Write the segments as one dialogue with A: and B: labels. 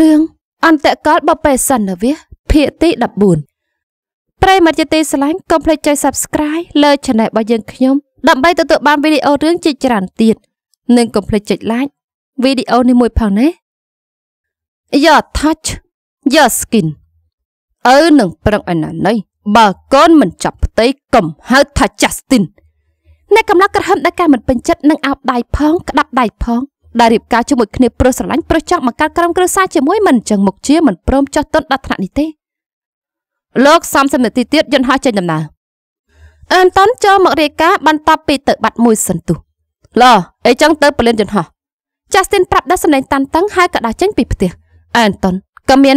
A: រឿងអន្តកលបបេសិនវាភាគទី14ប្រិមត្តជាទីស្រឡាញ់កុំភ្លេចចុច Subscribe លើ Channel របស់យើងខ្ញុំដើម្បីទទួលបានវីដេអូរឿងជាច្រើនទៀតនិងកុំភ្លេចចុច Like វីដេអូនេះមួយផងណា Your touch your skin ឪនឹងប្រឹងអាណាណៃបើកូនមិនចាប់ផ្ទៃកុំហៅថា Justin អ្នកកំឡុងក្រហមដល់ការមិនពេញចិត្តនឹងអាប់ដៃផងក្តាប់ដៃផងដែលរៀបការជាមួយគ្នាព្រោះស្រឡាញ់ព្រោះចង់បង្កើតក្រុមគ្រួសារជាមួយមិនអញ្ចឹងមុខជាមិនព្រមចុះទុនដល់ថ្នាក់នេះទេលោក30នាទីទៀតយន្តហោះចេញដំណើរអានតុនចូលមករាយការណ៍បន្ទាប់ពីទៅបាត់មួយសន្ទុះលអីចឹងទៅពលានយន្តហោះចាស់ទីនប្រាប់ដាស់សម្លេងតាន់តឹងហើយក៏ដាស់ចេញពីផ្ទះអានតុនក៏មាន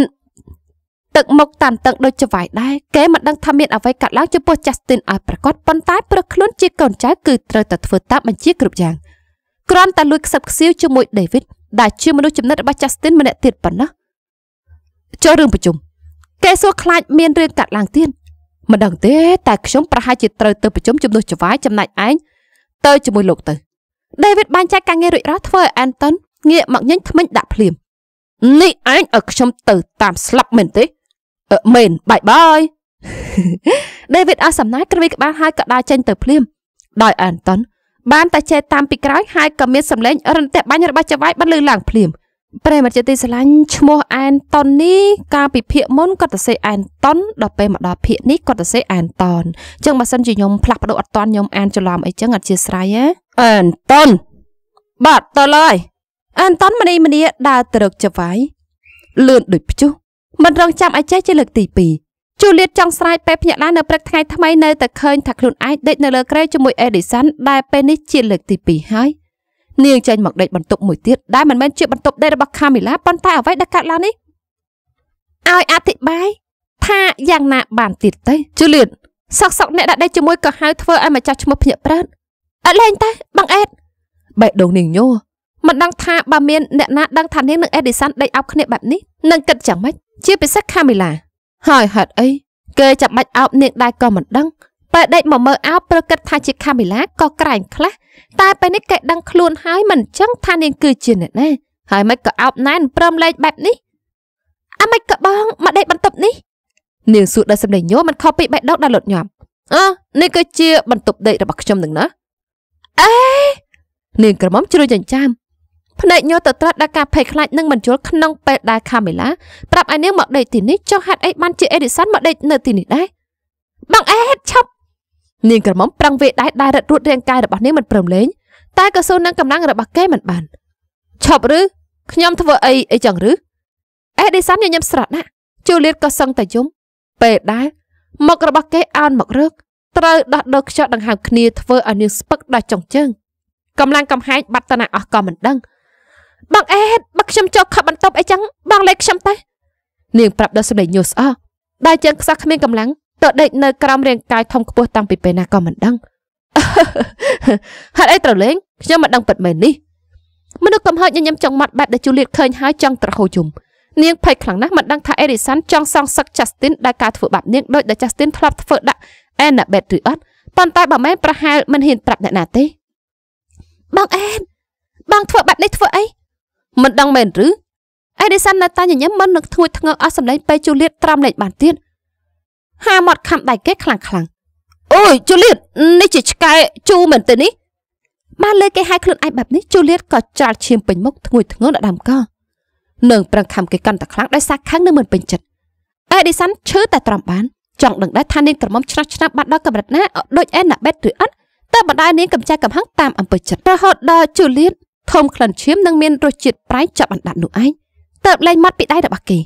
A: ទឹកមុខតាន់តឹងដូចចវាយដែរគេមិនដឹងថាមានអ្វីកើតឡើងចំពោះចាស់ទីនឲ្យប្រកាសប៉ុន្តែព្រោះខ្លួនជាកូនចៅគឺត្រូវតែធ្វើតាមបញ្ជាគ្រប់យ៉ាង។គ្រាន់តែលួចខ្សឹបខ្សៀវជាមួយ David ដែលជាមនុស្សចំណិតរបស់ Justin ម្នាក់ទៀតប៉ុណ្ណោះចូលរឿងប្រជុំគេសួរខ្លាចមានរឿងកាត់ឡើងទៀតមិនដឹងទេតែខ្ញុំប្រហែលជាត្រូវទៅប្រជុំជំនួសចវាយចំណែកឯងទៅជាមួយលោកទៅ David បានចែកការងាររួចរាល់ធ្វើឲ្យ Anton ងាកមកញញថ្មិញដាក់ភ្លាមនេះឯងឲ្យខ្ញុំទៅតាមស្លាប់មែនទេអឺមែនបាយបាយ David អស់សំណាយក្រវិក្បាលហើយក៏ដើរចេញទៅភ្លាមដោយ Anton បានតែចេះតាមពីក្រោយហើយក៏មានសម្លេងរន្ទះបាញ់របស់ចវាយបានលឺឡើងភ្លាមប្រិមត្តជាទីស្រឡាញ់ឈ្មោះអែនតុននេះកាលពីភាគមុនគាត់ទៅសេអែនតុនដល់ពេលមកដល់ភាគនេះគាត់ទៅសេអែនតនអញ្ចឹងបើសិនជាខ្ញុំផ្លាស់ប្ដូរអត់តាន់ខ្ញុំអានច្រឡំអីចឹងអត់ជាស្រ័យហ៎អែនតុនបាទតលហើយអែនតុនមនីមនីដើរទៅរកចវាយលឿនដូចព្យុះមិនរងចាំអាចេះជាលើកទី2ជូលៀតចង់ស្រែកពេលភ្ញាក់ឡើងនៅព្រឹកថ្ងៃថ្មីនៅតែឃើញថាខ្លួនឯងដេកនៅលើគ្រែជាមួយអេឌីសាន់ដែលពេលនេះជាលើកទី2ហើយនាងចេញមកដេកបន្ទប់មួយទៀតដែលមិនមែនជាបន្ទប់ដេករបស់ខាមីឡាប៉ុន្តែអ្វីដែលកើតឡើងនេះឲ្យអធិប្បាយថាយ៉ាងណាបានទៀតទៅជូលៀតសក់សក់អ្នកដាក់ដេកជាមួយក៏ហៅធ្វើឲ្យម្ចាស់ឈ្មោះភ្ញាក់ប្រឺតអត់លេងតែបងអេតបែកដងនាងញោមិនដឹងថាបើមាន អ្នកណាដឹងថានាងនិងអេឌីសាន់ដេកអោបគ្នាបែបនេះនឹងគិតយ៉ាងម៉េចជាពិសេសខាមីឡាហើយហេតុអីគេចាប់បាច់អោបនាងដែរក៏មិនដឹងពេលដេកមកមើលអោបប្រកិតថាជាកាមេឡាក៏ក្រែងខ្លះ តែពេលនេះគេដឹងខ្លួនហើយមិនចឹងថានាងគឺជាអ្នកណាហើយមិនក៏អោបណែនព្រមលេខបែបនេះអាមិនក៏បងមកដេកបន្ទប់នេះនាងសួរដល់សម្លេងញោមមិនខុសពីបេះដូងដល់លត់ញោមអឺនេះគឺជាបន្ទប់ដេករបស់ខ្ញុំនឹងណាអេនាងក្រមុំជ្រួយចិញ្ចាមភ្នែកញោទៅត្រាត់ដល់ការភ័យខ្លាចនិងមិនជល់ក្នុងពេលដែលខាមេឡាប្រាប់ឲ្យនាងមកដេកទីនេះចុះហេតុអីបានជាអេឌីសានមកដេកនៅទីនេះដែរបងអេតឈប់នាងក្រមុំប្រឹងវាដែរដែលរត់រួតរាងកាយរបស់នាងមិនព្រមលេងតែក៏ស៊ូនឹងកម្លាំងរបស់គេមិនបានឈប់ឬខ្ញុំធ្វើអីអីចឹងឬអេឌីសានញញឹមស្រត់ណាស់ជូលៀតក៏សឹងតែយំ ពេលដែរមុខរបស់គេអោនមករឹកត្រូវដោះដូរខ្យល់ដង្ហើមគ្នាធ្វើឲ្យនាងស្ពឹកដល់ចុងជើងកម្លាំងកំហែងបាត់តណាអស់ក៏មិនដឹងបងអេតមកខ្ញុំចុកខបន្ទប់អីចឹងបងលេខខ្ញុំតែនាងប្រាប់ដល់សម្លេងញូស្អោះដែលជើងខ្សោះគ្មានកម្លាំងទៅដេកនៅក្រោមរាង កាយធំខ្ពស់តាំងពីពេលណាក៏មិនដឹងហេតុអីត្រូវលេងខ្ញុំមិនដឹងពិតមែននេះមនុស្សកំហឹកញញឹមចង់មាត់បែបដែលជូលៀតឃើញហើយចង់ត្រហូជុំនាងភ័យខ្លាំងណាស់មិនដឹងថាអេរីសានចង់សងសឹកចាស់ទីនដែលការធ្វើបាបនាងដោយដែលចាស់ទីនធ្លាប់ធ្វើដាក់អេណាបេតឬអត់ប៉ុន្តែបើមែនប្រហែលមិនហ៊ានប្រាប់អ្នកណាទេបងអេនបង ធ្វើបែបនេះធ្វើអីមិនដឹងមែនឬអេឌីសាននៅតែញញឹមមិននឹកធ្ងួចធ្ងរអស់សម្លេងពេលជូលៀតត្រាំលេខបានទៀតហាមាត់ខំដៃគេខ្លាំងខ្លាំងអូយជូលៀតនេះជាឆ្កែជូមែនទេនេះបានលើគេហៅខ្លួនឯងបែបនេះជូលៀតក៏ច្រាលឈាមពេញមុខធ្ងួចធ្ងរដល់ដើមកនឹងប្រឹងខំគេកាន់តែខ្លាំងដោយសារខាងនៅមិនពេញចិត្តអេឌីសានឈឺតែត្រាំបានចង់ដឹងដែរថានាងក្រមុំឆ្លាស់ឆ្នាប់បាត់ដល់កម្រិតណាដូចអេណាបេតឬអត់តែបណ្ដានាងកំចាយកំហឹងតាមអំពើចិត្តរហូតដល់ជូលៀតធំក្លិនឈាមនិងមានរសជាតិប្រៃចាប់អណ្ដាតនោះឯងតើបលែងមាត់ពីដៃរបស់គេ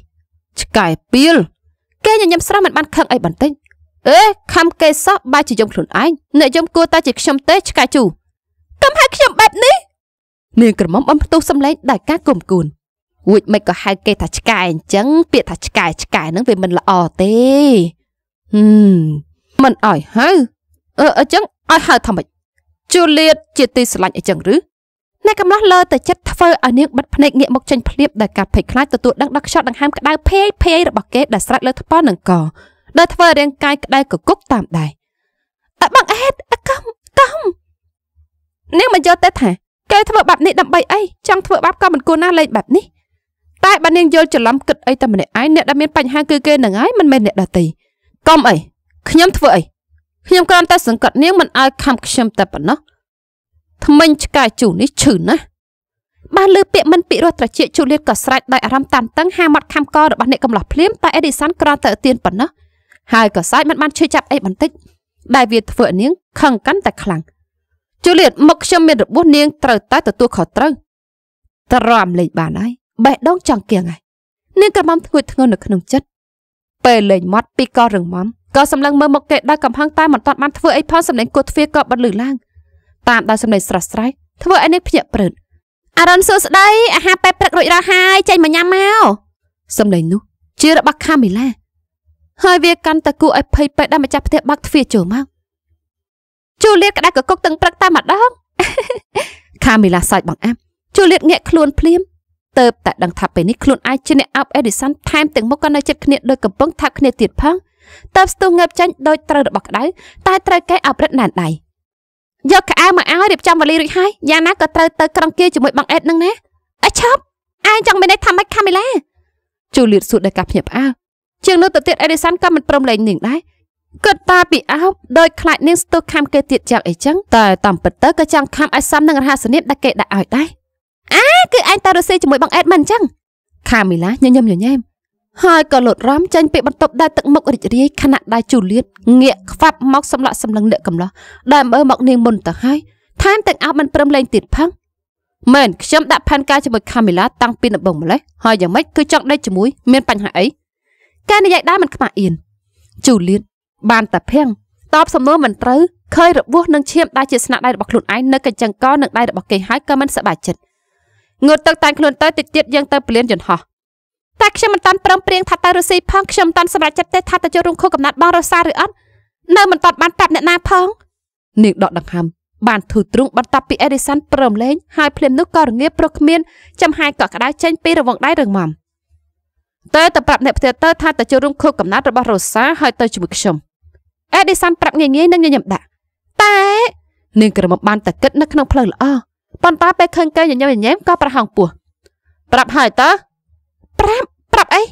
A: ឆ្កែពីលគេញញឹមស្រស់មិនបានខឹងអីបន្តិចអេខំគេសោះបែរជាយំខ្លួនឯងអ្នកយំគួរតែជាខ្ញុំទេឆ្កែជូកំហែកខ្ញុំបែបនេះ នាងក្រមុំបំផ្ទុះសំឡេងដោយការគុំគួនរួចមិនក៏ហៅគេថាឆ្កែអញ្ចឹងពាក្យថាឆ្កែឆ្កែនឹងវាមិនល្អទេហឹមមិនអោយហៅអឺអញ្ចឹងអោយហៅថាម៉េចជូលៀតជាទីស្រឡាញ់អញ្ចឹងឬអ្នកកំឡោះលើតែចិត្តធ្វើឲ្យនាងបិទភ្នែកងាកមកចេញភ្លាបដោយការភ័យខ្លាចទទួលដឹងដល់ខ្យល់ដង្ហើមក្តៅភេយភេយរបស់គេដែលស្រាច់លើថ្ពាល់នឹងកដែលធ្វើឲ្យរាងកាយក្តៅកគុកតាមដែរអបងអេតអកំកំនាងមិនយល់ទេថាគេធ្វើបាបនេះដើម្បីអីចង់ធ្វើបាបក៏មិនគួរណាលេងបែបនេះតែបើនាងយល់ច្រឡំគិតអីតែម្នាក់ឯងអ្នកដែលមានបញ្ហាគឺគេនឹងហើយមិនមែនអ្នកដទៃកុំអីខ្ញុំធ្វើអីខ្ញុំគ្រាន់តែសង្កត់នាងមិនឲ្យខំខ្ញុំតែប៉ុណ្ណោះថ្មិញឆ្កែជូនេះឈឺណាស់បានលើពាក្យមិនពិរោះត្រជាជូលៀតក៏ស្រែកដោយអារម្មណ៍តានតឹងហាមាត់ខំករបស់អ្នកកំឡោះភ្លាមតែអេឌីសានក្រទៅទៀនប៉ុណ្ណោះហើយក៏សាច់មិនបានឈឺចាប់អីបន្តិចដែលវាធ្វើនាងខឹងកាន់តែខ្លាំងជូលៀតមកខ្ញុំមានរបួសនាងត្រូវតែទទួលខុសត្រូវត្រាំលេខបានហើយបេះដូងចង់គៀងហើយនាងក្រមុំធ្ងួយធ្ងន់នៅក្នុងចិត្តពេលលេងមាត់ពីកោរឹងមាំក៏សម្លឹងមើលមុខគេដោយកំហឹងតែមិនទាន់បានធ្វើអីផងសម្លេងគោះទ្វារក៏បិទលឺឡើងតាមដោយសម្ដីស្រស់ស្រាយធ្វើឲ្យនេះភ្ញាក់ព្រឹតអរុនសួស្ដីអាហារពេលព្រឹករួចរាល់ហើយចេញមកញ៉ាំមកសម្ដីនោះ ជារបស់ខាមីឡាហើយវាកាន់តែគួរឲ្យភ័យពេកដែលម្ចាស់ផ្ទះបាក់ទ្វារចូលមកជូលៀតក្តៅកកុកទាំងព្រឹកតែម្ដងខាមីឡាសាច់បង្អាប់ជូលៀតងាកខ្លួនភ្លាមទៅតែដឹងថាពេលនេះខ្លួនឯងជាអ្នកអាប់អេឌីសានថែមទាំងមុខក៏នៅចិត្តគ្នាដោយកំពុងថាប់គ្នាទៀតផងតើស្ទុះងើបចាញ់ដោយត្រូវរបស់ក្តៅតែត្រូវគេអាប់រិតណែនដៃយកកៅអៅមកឲ្យរៀបចំវេលារួចហើយយ៉ាងណាក៏ត្រូវទៅក្រុងគេជាមួយបងអេតនឹងណាអេឈប់ឯងចង់មានន័យថាម៉េចខាមីឡាជូលៀតសួរដោយការភ្ញាក់ផ្អើលជាងនោះទៅទៀតអេឌីសានក៏មិនព្រមលែងនាងដែរគាត់តាពីអោបដោយខ្លាចនាងស្ទុះខំគេទៀតចាក់អីចឹងតែតាមពិតទៅក៏ចង់ខំឲ្យសំនឹងរហស្សនិតដែលគេដាក់ឲ្យដែរអាគឺឯងតើរស់ស៊ីជាមួយបងអេតមិនអញ្ចឹងខាមីឡាញញឹមញញែមហើយក៏លត់រាំចេញពីបន្ទប់ដែលទឹកមុខរីករាយខណៈដែលជូលៀតងាកខ្វាប់មកសម្លាក់សម្លឹងអ្នកកំឡោះដែលមើលមកនាងមុនទៅហើយថែមទាំងអោបមិនព្រមលេងទៀតផងមែនខ្ញុំដាក់ផែនការជាមួយខាមីឡាតាំងពីដំបូងម្ល៉េះហើយយ៉ាងម៉េចគឺចង់ដេកជាមួយមានបញ្ហាអីការនិយាយដែរមិនខ្មាស់អៀនជូលៀតបានតែភាំងតបសំណួរមិនត្រូវឃើញរបួសនឹងឈាមដែលជាស្នាដៃរបស់ខ្លួនឯងនៅកញ្ចឹងកនឹងដៃរបស់គេហើយក៏មិនសប្បាយចិត្តងើតទឹកតែងខ្លួនទៅតិចទៀតយើងទៅពលានយន្តហោះតែខ្ញុំមិនតាន់ព្រមព្រៀងថាទៅរុស្ស៊ីផងខ្ញុំមិនតាន់សម្រេចចិត្តទេថាទៅចូលរួមខួបកំណត់បងរសាឬអត់នៅមិនតាន់បានប្រាប់អ្នកណាផងនាងដកដង្ហើមបាន ធូរទ្រូងបន្ទាប់ពីអេរីសានព្រមលេងហើយភ្លាមនោះក៏រងាប្រុសគ្មានចំហាយកក់ក្ដៅចេញពីរង្វង់ដៃរងមមតើទៅប្រាប់អ្នកផ្ទះទៅថាទៅចូលរួមខួបកំណត់របស់រសាហើយទៅជាមួយខ្ញុំអេឌីសានប្រាប់ងាយងាយនិងញញឹមដាក់តែនាងក្រមុំបានតែគិតនៅក្នុងផ្លូវល្អប៉ុន្តែពេលឃើញគេញញឹមញញែមក៏ប្រហោងពោះប្រាប់ហើយតើប្រាប់អី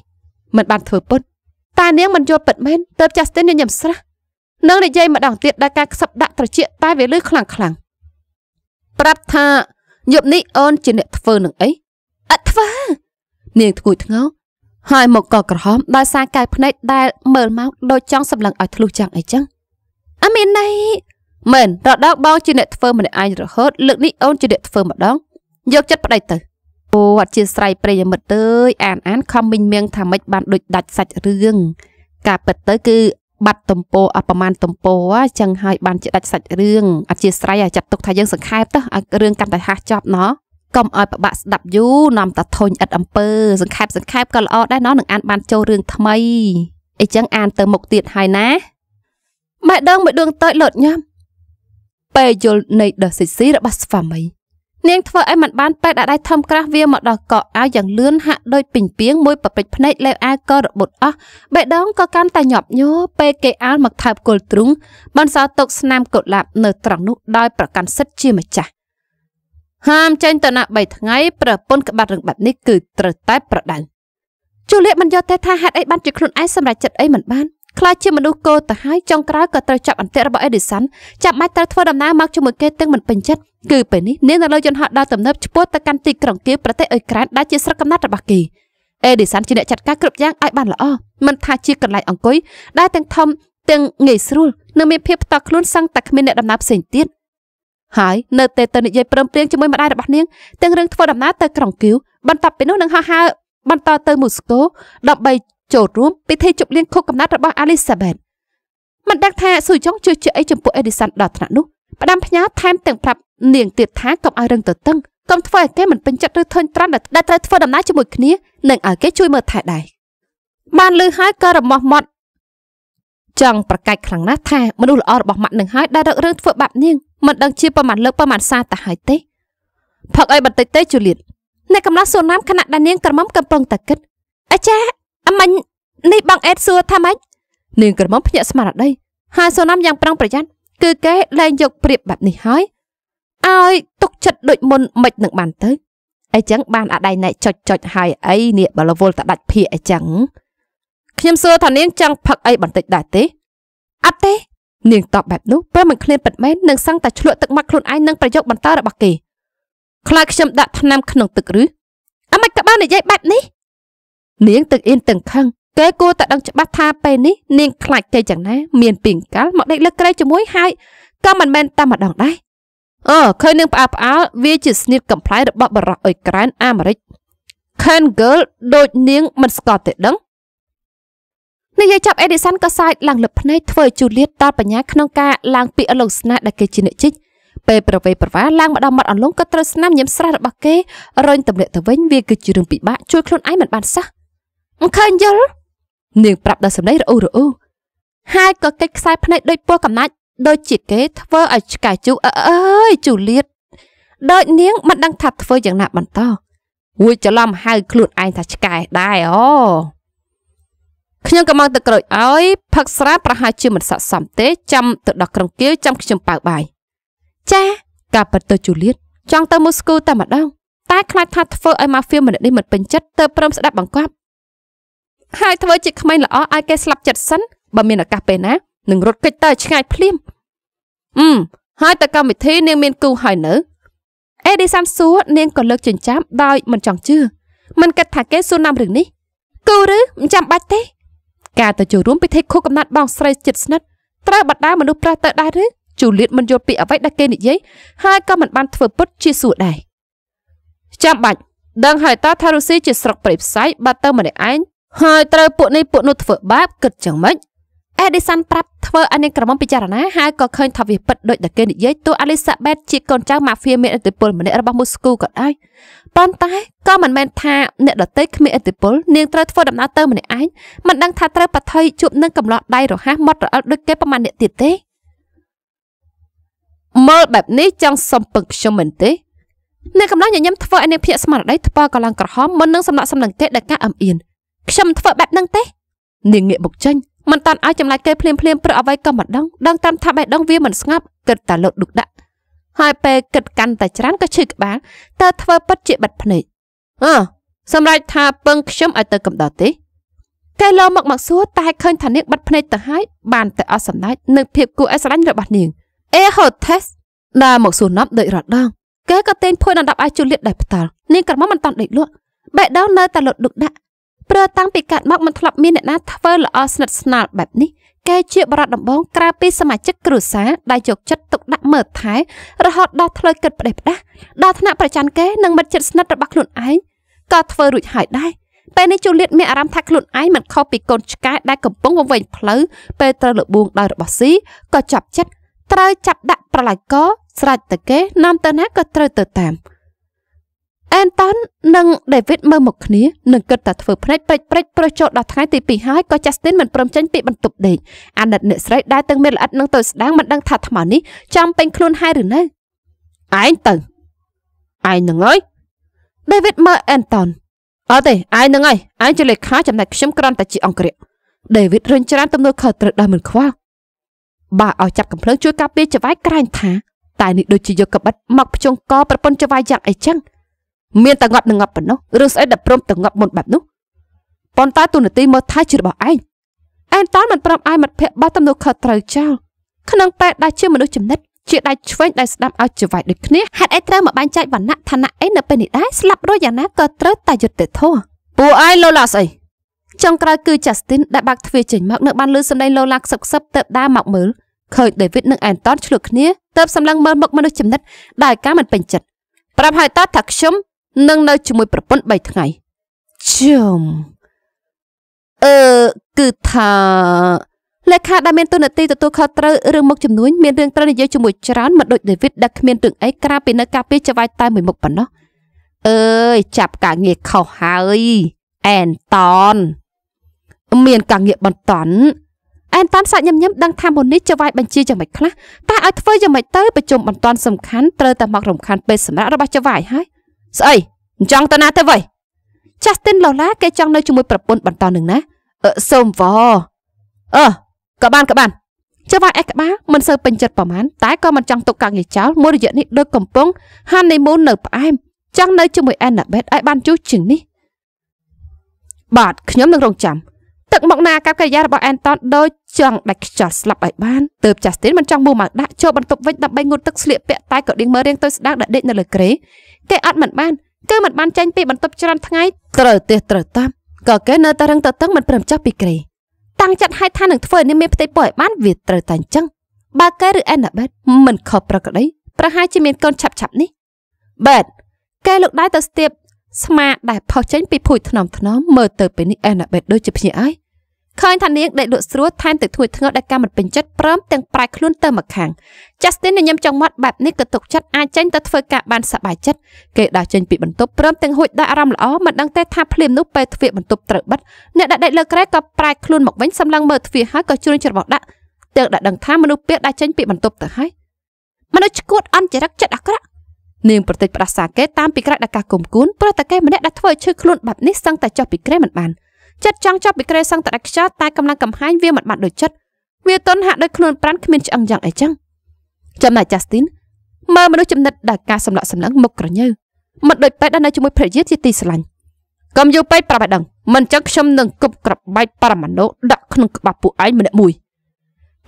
A: មិនបានធ្វើពុតតានាងមិនយល់ពិតមែនទៅចាស់ស្ទិនញញឹមស្រះនឹងនិយាយម្ដងទៀតដល់ការខ្សឹបដាក់ត្រចៀកតែវាលឺខ្លាំងខ្លាំងប្រាប់ថាយប់នេះអូនជាអ្នកធ្វើនឹងអីអត់ធ្វើនាងធ្ងួយធ្ងោហើយមកក៏ក្រហមដោយសារកាយភ្នែកដែលមើលមកដូចចង់សម្លឹងឲ្យធ្លុះចាំងអីចឹងអមានណៃមែនរដូវបងជាអ្នកធ្វើម្នាក់ឯងរហូតលើកនេះអូនជាអ្នកធ្វើម្ដង យកចិត្តប្តីទៅអូអត់ជាស្រ័យប្រិយមិត្តអើយអានអានខំមិញមៀងថាម៉េចបានដូចដាច់សាច់រឿងការពិតទៅគឺបាត់ទំពោអបមាណទំពោអញ្ចឹងហើយបានជាដាច់សាច់រឿងអធិស្ឋ័យឲ្យចាត់ទុកថាយើងសង្ខេបទៅឲ្យរឿងកាន់តែហាស់ចប់ណោះកុំឲ្យប្របាក់ស្ដាប់យូរនាំតែធុញឥតអំពើសង្ខេបសង្ខេបក៏ល្អដែរណោះនឹងអានបានចូលរឿងថ្មីអីចឹងអានទៅមុខទៀតហើយណាម៉ែដឹងមួយដួងតូចលត់ញ៉ាំពេលយល់នៃដ៏សិសីរបស់ស្វាមីនាងធ្វើឲ្យมันបានប៉ែតអាដៃធំក្រាស់វាមកដល់កក់អាវយ៉ាងលឿនហាក់ដូចពេញពីងមួយប្រពេចភ្នែកលែវអាវក៏របត់អស់បេះដូងក៏កាន់តែញាប់ញ័រពេលគេអាលមកថើបគល់ទ្រូងបានសល់ទុកស្នាមកុលាបនៅត្រង់នោះដោយប្រកាន់សិទ្ធជាម្ចាស់ហាមចេញទៅណា3ថ្ងៃប្រពន្ធក្បាត់រឹងបែបនេះគឺត្រូវតែប្រដៅជូលៀតមិនយកទេថាហេតុអីបានជាខ្លួនឯងសម្រេចចិត្តអីមិនបានខ្លាចជាមនុស្សគោទៅហើយចុងក្រោយក៏ត្រូវចាប់អន្ទាក់របស់ Edison ចាប់បាច់ត្រូវធ្វើដំណើរមកជាមួយគេទាំងមិនពេញចិត្តគឺពេលនេះនាងនៅលើយន្តហោះដើរទំនើបឆ្ពោះទៅកាន់ទីក្រុងគៀវប្រទេសអ៊ុយក្រែនដែលជាស្រុកកំណើតរបស់គេ Edison ជាអ្នកចាត់ការគ្រប់យ៉ាងឲ្យបានល្អមិនថាជាកន្លែងអង្គុយដែលទាំងធំទាំងងាយស្រួលនិងមានភាពផ្ទាល់ខ្លួនសឹងតែគ្មានអ្នកដំណើរផ្សេងទៀតហើយនៅតែទៅនិយាយព្រមព្រៀងជាមួយម្ដាយរបស់នាងទាំងរឿងធ្វើដំណើរទៅក្រុងគៀវបន្ទាប់ពីនោះនឹងហោះហើរបន្តទៅមូស្គូដើម្បីចូលរួមពិធីជប់លៀងខួបកំណើតរបស់អាលីសាបេតមិនដឹងថាស៊ុយចុងជឿជាក់អីចំពោះអេឌីសាន់ដល់ថ្នាក់នោះផ្ដាំផ្ញើថែមទាំងប្រាប់នាងទៀតថាកុំឲ្យរឹងទៅតឹងកុំធ្វើឲ្យគេមិនពេញចិត្តឬធុញទ្រាន់ដែលត្រូវធ្វើដំណើរជាមួយគ្នានិងឲ្យគេជួយមើលថែដែរបានលឺហើយក៏រមាស់មាត់ចង់ប្រកែកខ្លាំងណាស់ថាមនុស្សល្អរបស់ម៉ាក់នឹងហើយដែលរឹករឿងធ្វើបាបនាងមិនដឹងជាប្រមាណលើកប្រមាណសាតាហើយទេផឹកអីបន្តិចទេជូលៀតអ្នកកំឡោះសួនណាមខណៈដែលនាងក្រមុំកំពុងតែគិតអាចារ្យមិញនេះបងអេតសួរថាម៉េចនាងក្រមុំភ្ញាក់ស្មារតីហើយសូណាំយ៉ាងប្រុងប្រយ័ត្នគឺគេលែងយកប្រៀបបែបនេះហើយឲ្យ ទុកចិត្តដូចមុនមិននឹងបានទៅអីចឹងបានអាដៃណែចុចចុចហើយអីនេះបលវល់តដាច់ភៀកអីចឹងខ្ញុំសួរថានាងចង់ផឹកអីបន្តិចដែរទេអត់ទេនាងតបបែបនោះព្រមមិនឃ្លានពិតមែននឹងសឹងតែឆ្លក់ទឹកមាត់ខ្លួនឯងនឹងប្រយោគបន្តរបស់គេ ខ្លាចខ្ញុំដាក់ថ្នាំក្នុងទឹកឬអ្ហ្មិចក៏បាននិយាយបែបនេះនាងទាំងអៀនទាំងខឹងគេគួរតែដឹងច្បាស់ថាពេលនេះនាងខ្លាចគេយ៉ាងណា មានពីងកាល់មកដេកលើក្រែជាមួយហើយក៏មិនមែនតែម្ដងដែរអឺឃើញនាងផ្អើផ្អើវាជាស្នៀតកំ pl ៃរបស់បរិះអ៊ុយក្រែនអាមេរិក Ken Girl ដូចនាងមិនស្គាល់ទេដឹងនាយចាប់ Edison ក៏សាច់ឡើងលឹបភ្នែកធ្វើជូលៀតតបញ្ញាក្នុងការឡើងពាក្យអលងស្នាដែលគេជាអ្នកជីកពេលប្រវេប្រវ៉ាឡើងម្ដងមាត់អន្លង់ក៏ត្រូវស្នាមញឹមស្រស់របស់គេរញទម្លាក់ទៅវិញវាគឺជារឿងពិបាកជួយខ្លួនឯងមិនបានសោះមិនឃើញយល់នាងប្រាប់ដល់សម្ដីរអ៊ូរអ៊ូហើយក៏កិច្ចខ្សែភ្នែកដូចពស់កំណាច់ដូចជាគេធ្វើឲ្យឆ្កែជូអើយជូលៀតដូចនាងមិនដឹងថាធ្វើយ៉ាងណាបន្តរួចច្រឡំហៅខ្លួនឯងថាឆ្កែដែរអូខ្ញុំកំងទៅក្រូចឲ្យផឹកស្រាប្រហែលជាមិនស័កសមទេចាំទៅដល់ក្រុងគៀវចាំខ្ញុំបើបាយចាកាប៉ាតូជូលៀតចង់ទៅមូស្គូតែម្ដងតែខ្លាចថាធ្វើឲ្យម៉ាហ្វៀម្នាក់នេះមិនពេញចិត្តទៅព្រមស្ដាប់បង្គាប់ហើយធ្វើជាក្មេងល្អឲ្យគេស្លាប់ចិត្តសិនបើមានឱកាសពេលណានឹងរត់គេចទៅឆ្ងាយភ្លាមអឺមហើយតើកម្មវិធីនាងមានគូហើយនៅអេឌីសានសួរនាងក៏លើកចិញ្ចាំដោយមិនចង់ជឿមិនគិតថាគេសួរនាំរឿងនេះគូឬមិនចាំបាច់ទេ ការទៅចូលរួមពិធីខួបកំណត់បងស្រីចិត្តស្និទ្ធត្រូវបណ្ដាមនុស្សប្រុសទៅដែរឬជូលៀតមិនយល់ពីអ្វីដែលគេនិយាយហើយក៏មិនបានធ្វើពុតជាសួរដែរចាំបាច់ដឹងហើយតើថារុស្ស៊ីជាស្រុកប្រេផ្សៃបើទៅម្នាក់ឯងហើយត្រូវពួកនេះពួកនោះធ្វើបាបគិតចឹងម៉េចអេឌីសាន់ប្រាប់ធ្វើឲ្យនាងក្រមុំពិចារណាហើយក៏ឃើញថាវាពិតដូចតែគេនិយាយទោះអាលីសាបេត ជាកូនចៅម៉ាហ្វៀមានឥទ្ធិពលម្នាក់របស់មូស្គូក៏ដោយប៉ុន្តែក៏មិនមែនថាអ្នកដតីគ្មានឥទ្ធិពលនាងត្រូវធ្វើដំណើរទៅម្នាក់ឯងមិនដឹងថាត្រូវបាថុយជួបនឹងកំឡោះដៃរហ័សមត់រអិលដូចគេប្រមាណអ្នកទៀតទេមើលបែបនេះចង់សំពឹងខ្ញុំមែនទេអ្នកកំឡោះញញឹមធ្វើឲ្យនាងភាកស្មារតីថ្ពាល់កលាំងក្រហមមុននឹងសំណក់សំឡឹងគេដែលការអំអៀនខ្ញុំធ្វើបែបហ្នឹងទេនាងងាកមកចេញមិនតាន់ឲ្យចម្លែកគេភ្លាមភ្លាមព្រោះអ្វីក៏មិនដឹងដឹងតាមថាបេះដូងវាមិនស្ងប់គិតតែលុតឌុកដាក់ហើយពេលគិតកាន់តែច្រើនក៏ឈឺក្បាលតើធ្វើពិតជាបាត់ភ្នែកអឺសម្រាប់ថាពឹងខ្ញុំឲ្យទៅកំដរទេគេលោមកមកសួរតែឃើញថានាងបាត់ភ្នែកទៅហើយបានតែអស់សម្ដេចនឹងភាពគួរឲ្យស្រឡាញ់របស់នាងអេហូថេសដើរមកសួរណប់ដូចរដងគេក៏ទែងភួយដណ្ដប់ឲ្យជូលៀតដោយផ្ទាល់នាងក្រមុំមិនតាន់ដេកលក់បេះដូងនៅតែលុតឌុកដាក់ព្រោះតាំងពីកើតមកមិនធ្លាប់មានអ្នកណាធ្វើល្អស្និទ្ធស្នាលបែបនេះគេជាបរិបទដំបងក្រៅពីសមាជិកគ្រួសារដែលយកចិត្តទុកដាក់មើលថែរហូតដល់ធ្លើគិតផ្ដេសផ្ដាសដល់ថ្នាក់ប្រច័នគេនិងមិត្តជិតស្និទ្ធរបស់ខ្លួនឯងក៏ធ្វើរួចហើយដែរពេលនេះជូលៀតមានអារម្មណ៍ថាខ្លួនឯងមិនខុសពីកូនឆ្កែដែលកំពុងវង្វេងផ្លូវពេលត្រូវលបួងដោយរបស់ស៊ីក៏ចាប់ចិត្តត្រូវចាប់ដាក់ប្រឡាយកស្រេចតែគេនាំទៅណាក៏ត្រូវទៅតាម។អែនតុននិងដេវីតមើលមកគ្នានឹងគិតតែធ្វើភ្នែកពេចព្រិចប្រុសចូលដល់ថ្ងៃទី2ហើយក៏ចាស់ទីនមិនព្រមចេញពីបន្ទប់ដេកអាណិតអ្នកស្រីដែលទាំងមានល្អិតនិងតូចស្ដាងមិនដឹងថាថ្មនេះចាំពេញខ្លួនហើយឬនៅឯងទៅឯងនឹងអើយដេវីតមើលអែនតុនអត់ទេឯងនឹងហើយឯងជាលេខាចំណែកខ្ញុំគ្រាន់តែជាអង្គរៈដេវីតរញច្រានទំនួលខុសត្រូវដោយមិនខ្វល់បើឲ្យចាប់កំភ្លើងជួយការពារចវាយក្រែងថាតែនេះដូចជាយកកបិតមកភ្ជង់កប្រពន្ធចវាយយ៉ាងអីចឹងមានតែងប់នឹងងប់ប៉ុណ្ណោះរឿងស្អីដែលព្រមតែងប់មុនបែបនោះប៉ុន្តែទូនាទីមើលថែជារបស់ឯងអែនតាមិនព្រមឲ្យមិត្តភក្តិបោះទំនួលខុសត្រូវចោលក្នុងពេលដែលជាមនុស្សចំណិតជាដៃឆ្វេងដែលស្ដាប់ឲ្យច្វាយដូចគ្នាហេតុអីត្រូវមកបាញ់ចែកវណ្ណៈឋានៈអីនៅពេលនេះដែរស្លាប់រស់យ៉ាងណាក៏ត្រូវតែយុត្តិធម៌ពួកឯងលោឡាស្អីចុងក្រោយគឺ Justin ដែលបាក់ទ្វារចេញមកនៅបានលឺសម្លេងលោឡាខ្សឹបខ្សឹបទៅដើរមកមើលឃើញ David និង Anton ឆ្លោះគ្នាទៅសម្លឹងមើលមុខមនុស្សចំណិតដែលការមិនពេញចិត្តប្រាប់ហើយតើថាខ្ញុំនិងនៅជាមួយប្រពន្ធ3ថ្ងៃជុំអឺគឺថាលេខាដែលមានទូនាទីទទួលខុសត្រូវរឿងមុខចំនួនមានរឿងត្រូវនិយាយជាមួយច្រើនមិនដូចដេវីតដែលគ្មានរឿងអីក្រៅពីនៅការពារចវាយតែមួយមុខប៉ុណ្ណោះអើយចាប់ការងារខុសហើយអែនតនមានការងារបន្តអែនតាន់សាច់ញឹមញឹមដឹងថាមុននេះចវាយបញ្ជាយ៉ាងម៉េចខ្លះតែឲ្យធ្វើយ៉ាងម៉េចទៅប្រជុំបន្តសំខាន់ត្រូវតែមករំខានពេលសម្រាប់របស់ចវាយហើយស្អីអញ្ចឹងទៅណាទៅវៃ Justin ឡូឡាគេចង់នៅជាមួយប្រពន្ធបន្តនឹងណាអឺសូមវអឺក៏បានក៏បានចៅវាយឯកក្បាលមិនសូវពេញចិត្តប្រហែលតែក៏មិនចង់ទុកកាំងយាយចោលមួយរយៈនេះដូចកំពុង honeymoon នៅផ្អែមចង់នៅជាមួយ Annabeth ឲ្យបានជុះជាងនេះបាទខ្ញុំនឹងរងចាំទឹកមកណាកាប់កិរិយារបស់អែនតនដូចចង់ដាច់ខ្យល់ស្លាប់ឲ្យបានទើបចាស់ស្ទីនមិនចង់មូមកដាក់ចូលបន្ទប់វិញដើម្បីងូតទឹកស្លៀកពាក់តែក៏ដេញមើលរៀងទៅស្ដាងដាក់ដេកនៅលើក្រេគេអត់មិនបានគឺមិនបានចាញ់ពីបន្ទប់ច្រើនថ្ងៃត្រូវទះត្រូវតាមក៏គេនៅតែរឹងតតឹងមិនព្រមចោះពីក្រេតាំងចិត្តឲ្យថានឹងធ្វើនេះមានផ្ទៃពោះឲ្យបានវាត្រូវតែអញ្ចឹងបើកែឬអេណាបេតមិនខុសប្រក្រតីប្រហែលជាមានកូនឆាប់ឆាប់នេះបេតកែលោកដៃទៅស្ទាបស្មាដែលផុសចេញពីភួយថ្នមថ្នមមើលទៅពេលនេះអេណាបេតដូចជាភ្ញាក់ហើយឃើញថានាងដេកលក់ស្រួលថែមទាំងធួចធ្ងរដោយការមិនពេញចិត្តព្រមទាំងប្រែខ្លួនទៅមកខាង Justin ញញឹមចង្មាត់បែបនេះក៏ទុកចិត្តអាចចេញទៅធ្វើការបានសប្បាយចិត្តគេដើរចេញពីបន្ទប់ព្រមទាំងហួចដាក់អារម្មណ៍ល្អមិនដឹងទេថាភ្លាមនោះពេលទ្វារបន្ទប់ត្រូវបិទអ្នកដែលដេកលើក្រែក៏ប្រែខ្លួនមកវិញសម្លឹងមើលទ្វារហើយក៏ជ្រួញច្របោកដាក់ទាំងដែលដឹងថាមនុស្សពាកដែលចេញពីបន្ទប់ទៅហើយមនុស្សឈួតអន្តចរិកចិត្តអាក្រក់នាងប្រតិចផ្ដាសាគេតាមពីក្រៅដកាគុំគួនព្រោះតែគេម្នាក់ដែលធ្វើឲ្យឈឺខ្លួនបែបនេះសឹងតែចោះពីក្រែមិនបាន។ចិត្តចង់ចប់ពីក្រេសឹងតែដាច់ខ្យល់តែកម្លាំងកំហាញវាមិនបាត់ដូចចិត្តវាទន់ហាក់ដូចខ្លួនប្រាន់គ្មានឆ្អឹងយ៉ាងអីចឹងចំណែក Justin មើលមនុស្សចំណិតដល់ការសម្លក់សម្លឹងមុខក្រញើមិនដូចពេទ្យដែលនៅជាមួយភរិយាជាទីស្រឡាញ់កុំយូរពេកប្រាប់ឲ្យដឹងមិនចឹងខ្ញុំនឹងគប់ក្របបែកបរមាណូដាក់ក្នុងក្បាលពួកឯងម្នាក់មួយ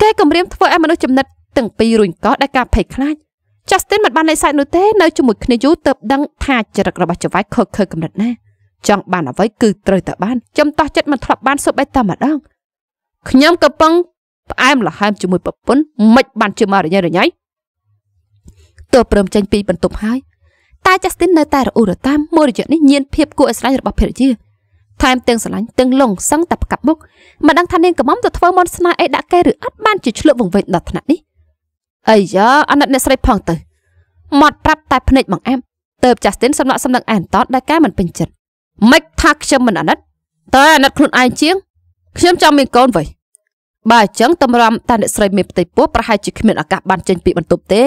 A: គេគម្រាមធ្វើឲ្យមនុស្សចំណិតទាំងពីររួញកោដោយការភ័យខ្លាច Justin មិនបាននៃសាច់នោះទេនៅជាមួយគ្នាយូរទើបដឹងថាចរិតរបស់ចវាយខើខើកំណត់ណាចង់បានអ្វីគឺត្រូវតែបាន ចំតោះចិត្តមិនធ្លាប់បានសូម្បីតែម្ដងខ្ញុំក៏ពឹងផ្អែមល្ហែមជាមួយប្រពន្ធមិនបានជឿមករញ៉ៃរញ៉ៃទើបព្រមចេញពី បន្ទប់ហើយតែចាស់ស្ទីននៅតែរអ៊ូរតាមមួយរយៈនេះញៀនភាពគួរឲ្យស្រឡាញ់របស់ភរិយាថែមទាំងស្រឡាញ់ទាំងលងសឹងតែប្រកាប់មុខមិនដឹងថានាងកំមទៅធ្វើមន្តស្នេហ៍អីដាក់គេឬអត់បានជាឆ្លក់វង្វេងដល់ថ្នាក់នេះអាយ៉ាអណិតអ្នកស្រី ផងទៅមាត់ប្រាប់តែភ្នែកបង្អាំទៅចាស់ស្ទីនសំណក់សំឡឹងអែនតតដែលការមិនពេញចិត្តម៉េចថាខ្ញុំមិនអាណិតតើអាណិតខ្លួនឯងជាង ខ្ញុំចង់មានកូនវិញបើអញ្ចឹងតម្រាំតាអ្នកស្រីមេផ្ទៃពោះប្រហែលជាគ្មានឱកាសបានចេញពីបន្ទប់ទេ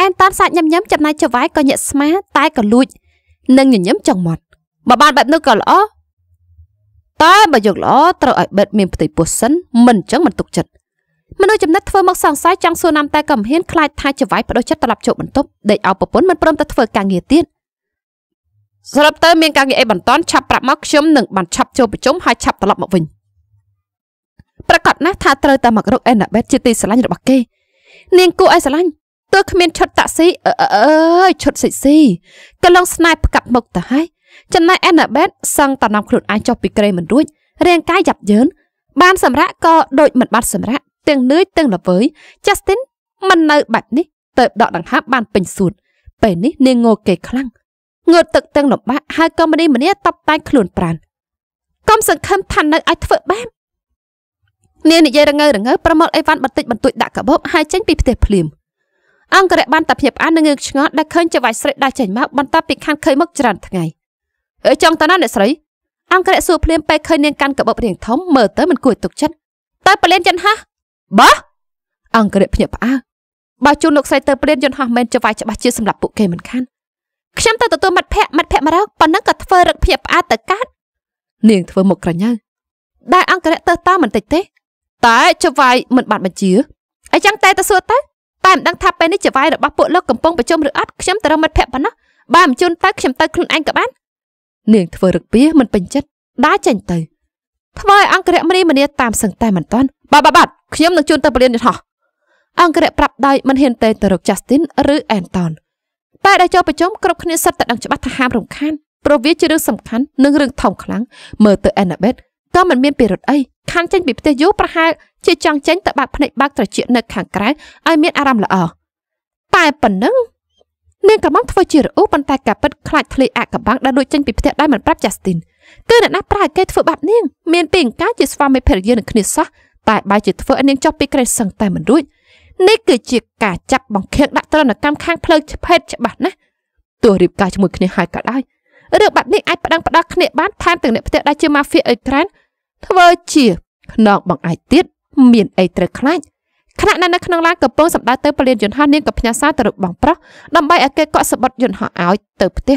A: អែនតានសាច់ញឹមញឹមចំណាយចវាយក៏ញាក់ស្មាតែក៏លួចនិងញញឹមចង់មាត់មកបានបែបនោះក៏ល្អតែបើយកល្អត្រូវឲ្យបេតមានផ្ទៃពោះសិនមិនអញ្ចឹងមិនទុកចិត្តមនុស្សចំណិតធ្វើមកសង្ស័យចង់សួរនាំតែក៏មិនហ៊ានខ្លាចថាចវាយបដិសេធត្រឡប់ចូលបន្ទប់ដេកឲ្យប្រពន្ធមិនព្រមទៅធ្វើការងារទៀតសរុបទៅមានការងារអីបន្ទាន់ឆាប់ប្រាប់មកខ្ញុំនឹងបានឆាប់ចូលប្រជុំហើយឆាប់ត្រឡប់មកវិញប្រកាសណាស់ថាត្រូវតែមករកអេណាបេតជាទីស្រឡាញ់របស់គេ នាងគូឲ្យស្រឡាញ់ទើបគ្មានឈុតតាក់ស៊ីអឺអើយឈុតស៊ីស៊ីកន្លងស្នែផ្កាប់មុខទៅហើយចំណែកអេណាបេតសឹងតំណំខ្លួនឯងចុះពីក្រេមិនរួចរាងកាយយ៉ាប់យ៉ឺនបានសម្រាក់ក៏ដូចមិនបាត់សម្រាក់ទាំងនឿយទាំងល្វើយ Justin មិននៅ បាច់នេះទៅដកដង្ហើមបានពេញសួតពេលនេះនាងងគេខ្លាំងងើបទឹកទាំងលំបាក់ហើយក៏មនីមនីតបតែងខ្លួនប្រាណកុំសង្ឃឹមថានៅឲ្យធ្វើបែបនាងនិយាយរងើរងើប្រមល់អីវ៉ាន់បន្តិចបន្តួចដាក់កាបូបហើយចេញពីផ្ទះភ្លាមអង្គរៈបានតែភៀបអាននិងងើកឆ្ងល់ដែលឃើញចៅវាយស្រីដាច់ចេញមកបន្ទាប់ពីខាងឃើញមកច្រើនថ្ងៃអើចង់តើណាអ្នកស្រី អង្គរៈសួរភ្លាមពេលឃើញនាងកាន់កាបូបរាងធំមើលទៅមិនគួរទុកចិត្តតើប្រលានយន្តហោះបោះអង្គរៈភ្ញាក់ផ្អើលបើជូនលោកស្រីទៅព្រៀនយន្តហោះមែនចវាយច្បាស់ជាសម្រាប់ពួកគេមិនខានខ្ញុំទៅទទួលមិត្តភ័ក្តិមិត្តភ័ក្តិមករកប៉ុណ្ណឹងក៏ធ្វើរឹកភៀបផ្អាតទៅកាត់នាងធ្វើមុខក្រញ៉ៅដែលអង្គរៈទៅតាមបន្តិចទេ តែចវាយមិនបានបញ្ជាអីចឹងតែទៅសួរទៅតែមិនដឹងថាពេលនេះចវាយរបស់ពួកលោកកំពុងប្រជុំឬអត់ខ្ញុំទៅរកមិត្តភ័ក្តិប៉ុណ្ណោះបើមិនជូនទៅខ្ញុំទៅខ្លួនឯងក៏បាននាងធ្វើរឹកពៀមិនពេញចិត្តដើរចេញទៅធ្វើឲ្យអង្គរៈមនីមនីតាមសឹងតែមិនតាន់បាទបាទខ្ញុំនឹងជូនទៅពលានយន្តហោះអង្គរៈប្រាប់ដោយមិនហ៊ានទេទៅរកចាស់ទីនឬអែនតនបែរដែលចូលប្រជុំគ្រប់គ្នាសិតតែដឹងច្បាស់ថាហាមរំខានព្រោះវាជារឿងសំខាន់និងរឿងធំខ្លាំងមើលទៅ Annabeth ក៏មិនមានពីរត់អីខានចេញពីផ្ទះយូរប្រហែលជាចង់ចេញទៅបាក់ភ្នែកបើកត្រចៀកនៅខាងក្រៅឲ្យមានអារម្មណ៍ល្អតែប៉ុណ្ណឹងនាងកំងធ្វើជារអ៊ូប៉ុន្តែកាពិតខ្លាចធ្លាយអាកបាំងដែលលួចចេញពីផ្ទះដោយមិនប្រាប់ចាស់ទីនគឺអ្នកណាប្រាគេធ្វើបាបនាងមានពីអង្ការជាស្វាមីភរិយានឹងគ្នាសោះតែបែរជាធ្វើឲ្យនាងចុះពីក្រេសឹងតែមិនរួចនេះគឺជាការចាប់បង្ខៀងដាក់ទរណកម្មខាងផ្លូវភេទច្បាស់ណាស់ទោះរៀបការជាមួយគ្នាហើយក៏ដោយរឿងបាត់នេះអាចផ្ដឹងផ្ដោះគ្នាបានថែមទាំងអ្នកផ្ទះដែលជាម៉ាហ្វៀអ៊ុយក្រែនធ្វើជាខ្នងបង្អាយទៀតមានអីត្រូវខ្លាចខណៈនៅក្នុងឡានកំពុងសម្ដៅទៅពលានយន្តហោះនាងក៏ផ្ញើសារទៅរកបងប្រុសដើម្បីឲ្យគេកក់សបុតយន្តហោះឲ្យទៅផ្ទះ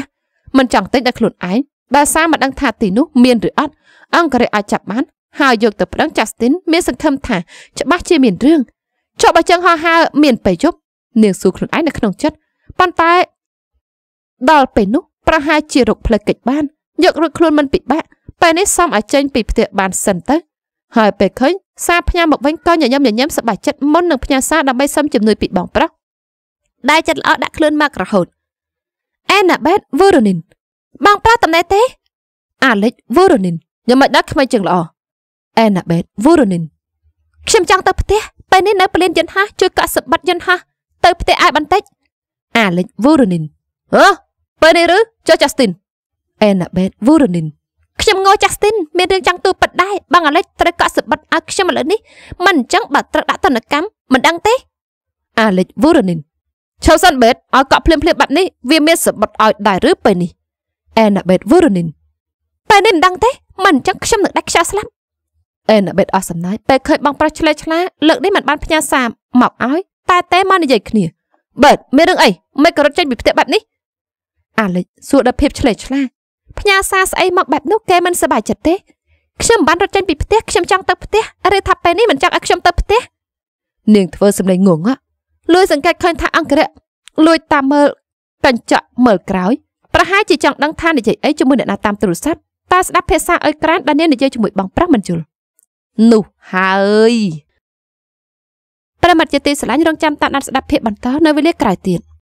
A: មិនចង់ទិញដល់ខ្លួនឯងដោយសារមិនដឹងថាទីនោះមានឬអត់អង្គរៈអាចចាប់បានហើយយកទៅប្តឹងចាស់ស្ទីនមានសង្ឃឹមថា ច្បាស់ជាមានរឿងចុះបើចឹងហោះហើរមានពេលយប់នាងសួរខ្លួនឯងនៅក្នុងចិត្តប៉ុន្តែដល់ពេលនោះប្រហែលជារកផ្លូវគេចបានយករួចខ្លួនមិនពិបាកពេលនេះសំឲ្យចេញពីផ្ទះបានសិនទៅហើយពេលឃើញសារផ្ញើមកវិញក៏ញញឹមញញឹមសប្បាយចិត្តមុននឹងផ្ញើសារដើម្បីសុំជំនួយពីបងប្រុសដែលចិត្តល្អដាក់ខ្លួនមករហូតអេណាបេតវូរូនីនបងប្រុសតំណេះទេ អាលិចវូរូនីនយ៉ាងមិនដល់ក្មេងជាងល្អអេណាបេតវូរូនីនខ្ញុំចង់ទៅផ្ទះពេលនេះនៅពលានយន្តហោះជួយកក់សម្បត្តិយន្តហោះទៅផ្ទះឯបន្តិចអាលិចវូរនីនហ៎ពេលនេះឬចុះចាស់ទីនអេណាបេតវូរនីនខ្ញុំងោចាស់ទីនមានរឿងចង់ទូប៉ិតដែរបងអាលិច ត្រូវកក់សម្បត្តិឲ្យខ្ញុំឥឡូវនេះមិនអញ្ចឹងបើត្រូវដាក់ទណ្ឌកម្មមិនដឹងទេ អាលិចវូរនីនឈោសិនបេតឲ្យកក់ភ្លាមភ្លាមបែបនេះវាមានសម្បត្តិឲ្យដែរឬពេលនេះអេណាបេតវូរនីនពេលនេះមិនដឹងទេមិនអញ្ចឹងខ្ញុំនឹងដាច់ខ្យល់ស្លាប់អេណាបេតអស់សំណាយពេលឃើញបងប្រុសឆ្លេឆ្លាលើកនេះមិនបានផ្ញើសារមកឲ្យតែតែមកនិយាយគ្នាបេតមានរឿងអីមិនក៏រត់ចេញពីផ្ទះបែបនេះអាលិចសួរដល់ភាពឆ្លេឆ្លាផ្ញើសារស្អីមកបែបនោះគេមិនសប្បាយចិត្តទេខ្ញុំមិនបានរត់ចេញពីផ្ទះខ្ញុំចង់ទៅផ្ទះឬថាពេលនេះមិនចង់ឲ្យខ្ញុំទៅផ្ទះនាងធ្វើសម្លេងងងលួយសង្កេតឃើញថាអង្គរៈលួយតាមមើលកញ្ចក់មើលក្រោយប្រហែលជាចង់ដឹងថានិយាយអីជាមួយអ្នកណាតាមទូរស័ព្ទតែស្ដាប់ភាសាអ៊ុយក្រែនដែលនាងនិយាយជាមួយបងប្រុសមិនយល់នោះហើយប្រិមត្តជាទីស្រឡាញ់រងចាំតាមដានស្ដាប់ភាគបន្តនៅវេលាក្រោយទៀត